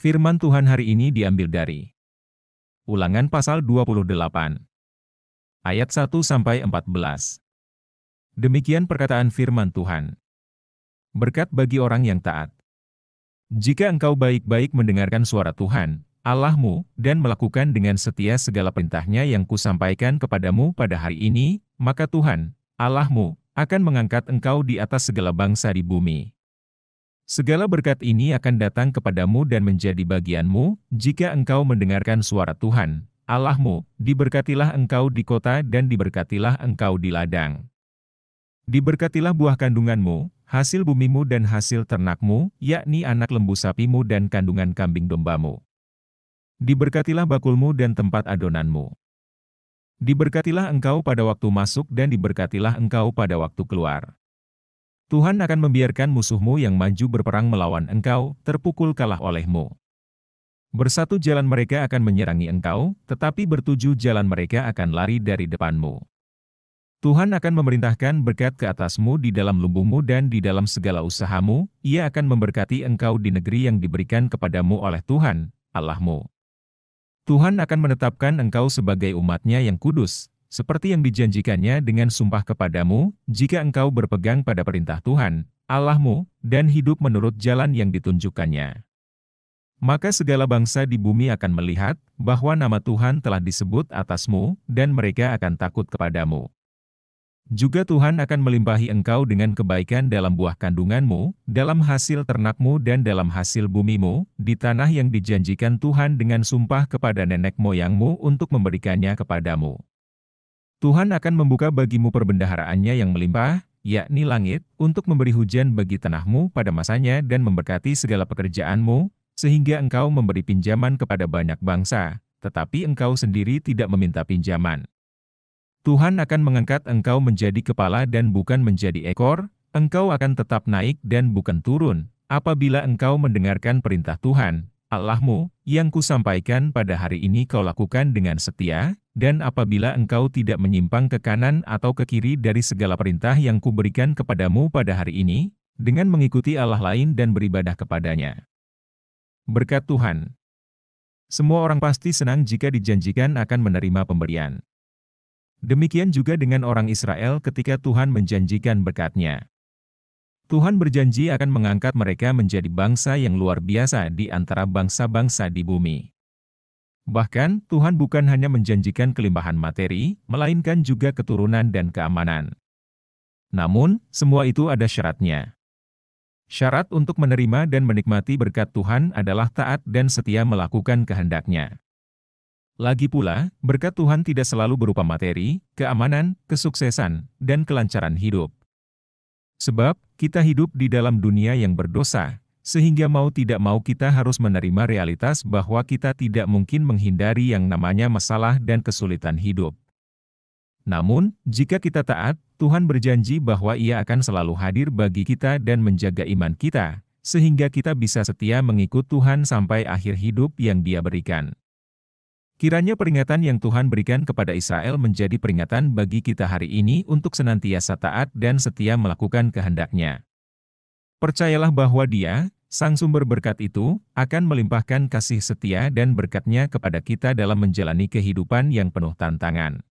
Firman Tuhan hari ini diambil dari Ulangan pasal 28 ayat 1 sampai 14. Demikian perkataan firman Tuhan. Berkat bagi orang yang taat. Jika engkau baik-baik mendengarkan suara Tuhan, Allahmu, dan melakukan dengan setia segala perintahnya yang kusampaikan kepadamu pada hari ini, maka Tuhan, Allahmu, akan mengangkat engkau di atas segala bangsa di bumi. Segala berkat ini akan datang kepadamu dan menjadi bagianmu, jika engkau mendengarkan suara Tuhan, Allahmu, diberkatilah engkau di kota dan diberkatilah engkau di ladang. Diberkatilah buah kandunganmu, hasil bumimu dan hasil ternakmu, yakni anak lembu sapimu dan kandungan kambing dombamu. Diberkatilah bakulmu dan tempat adonanmu. Diberkatilah engkau pada waktu masuk dan diberkatilah engkau pada waktu keluar. Tuhan akan membiarkan musuhmu yang maju berperang melawan engkau, terpukul kalah olehmu. Bersatu jalan mereka akan menyerangi engkau, tetapi bertujuh jalan mereka akan lari dari depanmu. Tuhan akan memerintahkan berkat ke atasmu di dalam lumbungmu dan di dalam segala usahamu, ia akan memberkati engkau di negeri yang diberikan kepadamu oleh Tuhan, Allahmu. Tuhan akan menetapkan engkau sebagai umatnya yang kudus, seperti yang dijanjikannya dengan sumpah kepadamu, jika engkau berpegang pada perintah Tuhan, Allahmu, dan hidup menurut jalan yang ditunjukkannya. Maka segala bangsa di bumi akan melihat bahwa nama Tuhan telah disebut atasmu, dan mereka akan takut kepadamu. Juga Tuhan akan melimpahi engkau dengan kebaikan dalam buah kandunganmu, dalam hasil ternakmu dan dalam hasil bumimu, di tanah yang dijanjikan Tuhan dengan sumpah kepada nenek moyangmu untuk memberikannya kepadamu. Tuhan akan membuka bagimu perbendaharaannya yang melimpah, yakni langit, untuk memberi hujan bagi tanahmu pada masanya dan memberkati segala pekerjaanmu, sehingga engkau memberi pinjaman kepada banyak bangsa, tetapi engkau sendiri tidak meminta pinjaman. Tuhan akan mengangkat engkau menjadi kepala dan bukan menjadi ekor, engkau akan tetap naik dan bukan turun, apabila engkau mendengarkan perintah Tuhan, Allahmu, yang kusampaikan pada hari ini kau lakukan dengan setia, dan apabila engkau tidak menyimpang ke kanan atau ke kiri dari segala perintah yang kuberikan kepadamu pada hari ini, dengan mengikuti Allah lain dan beribadah kepadanya. Berkat Tuhan. Semua orang pasti senang jika dijanjikan akan menerima pemberian. Demikian juga dengan orang Israel ketika Tuhan menjanjikan berkatnya. Tuhan berjanji akan mengangkat mereka menjadi bangsa yang luar biasa di antara bangsa-bangsa di bumi. Bahkan, Tuhan bukan hanya menjanjikan kelimpahan materi, melainkan juga keturunan dan keamanan. Namun, semua itu ada syaratnya. Syarat untuk menerima dan menikmati berkat Tuhan adalah taat dan setia melakukan kehendaknya. Lagi pula, berkat Tuhan tidak selalu berupa materi, keamanan, kesuksesan, dan kelancaran hidup. Sebab, kita hidup di dalam dunia yang berdosa, sehingga mau tidak mau kita harus menerima realitas bahwa kita tidak mungkin menghindari yang namanya masalah dan kesulitan hidup. Namun, jika kita taat, Tuhan berjanji bahwa Ia akan selalu hadir bagi kita dan menjaga iman kita, sehingga kita bisa setia mengikut Tuhan sampai akhir hidup yang Dia berikan. Kiranya peringatan yang Tuhan berikan kepada Israel menjadi peringatan bagi kita hari ini untuk senantiasa taat dan setia melakukan kehendaknya. Percayalah bahwa dia, Sang Sumber Berkat itu, akan melimpahkan kasih setia dan berkatnya kepada kita dalam menjalani kehidupan yang penuh tantangan.